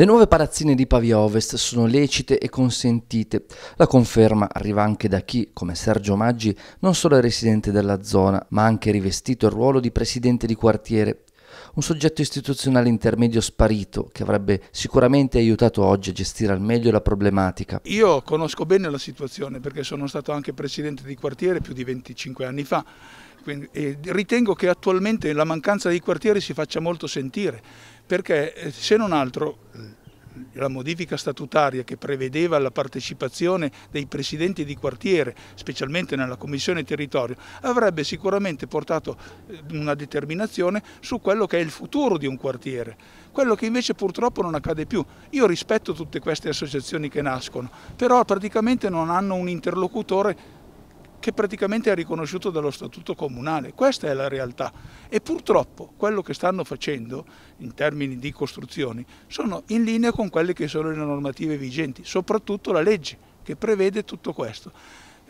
Le nuove palazzine di Pavia Ovest sono lecite e consentite. La conferma arriva anche da chi, come Sergio Maggi, non solo è residente della zona, ma ha anche rivestito il ruolo di presidente di quartiere un soggetto istituzionale intermedio sparito che avrebbe sicuramente aiutato oggi a gestire al meglio la problematica. Io conosco bene la situazione perché sono stato anche presidente di quartiere più di 25 anni fa e ritengo che attualmente la mancanza dei quartieri si faccia molto sentire perché eh, se non altro la modifica statutaria che prevedeva la partecipazione dei presidenti di quartiere, specialmente nella Commissione Territorio, avrebbe sicuramente portato eh, una determinazione su quello che è il futuro di un quartiere, quello che invece purtroppo non accade più. Io rispetto tutte queste associazioni che nascono, però praticamente non hanno un interlocutore che praticamente è riconosciuto dallo statuto comunale. Questa è la realtà e purtroppo quello che stanno facendo in termini di costruzioni sono in linea con quelle che sono le normative vigenti, soprattutto la legge che prevede tutto questo.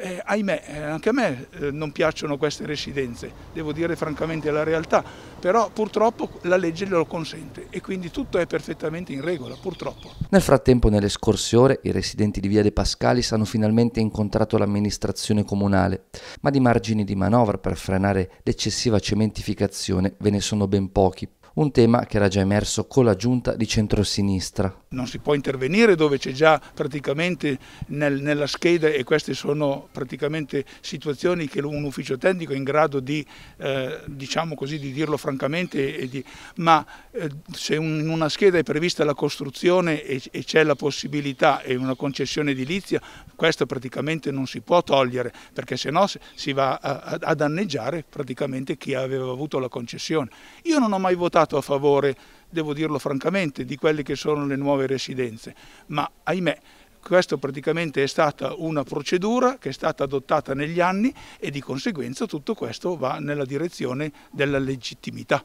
Eh, ahimè, eh, anche a me eh, non piacciono queste residenze, devo dire francamente la realtà, però purtroppo la legge lo consente e quindi tutto è perfettamente in regola, purtroppo. Nel frattempo, nelle scorse ore, i residenti di Via De Pascalis hanno finalmente incontrato l'amministrazione comunale, ma di margini di manovra per frenare l'eccessiva cementificazione ve ne sono ben pochi un tema che era già emerso con la giunta di centrosinistra. Non si può intervenire dove c'è già praticamente nel, nella scheda e queste sono praticamente situazioni che un ufficio tecnico è in grado di, eh, diciamo così, di dirlo francamente, di, ma eh, se in una scheda è prevista la costruzione e, e c'è la possibilità e una concessione edilizia, questo praticamente non si può togliere perché se no si va a, a danneggiare praticamente chi aveva avuto la concessione. Io non ho mai votato stato a favore, devo dirlo francamente, di quelle che sono le nuove residenze, ma ahimè questa praticamente è stata una procedura che è stata adottata negli anni e di conseguenza tutto questo va nella direzione della legittimità.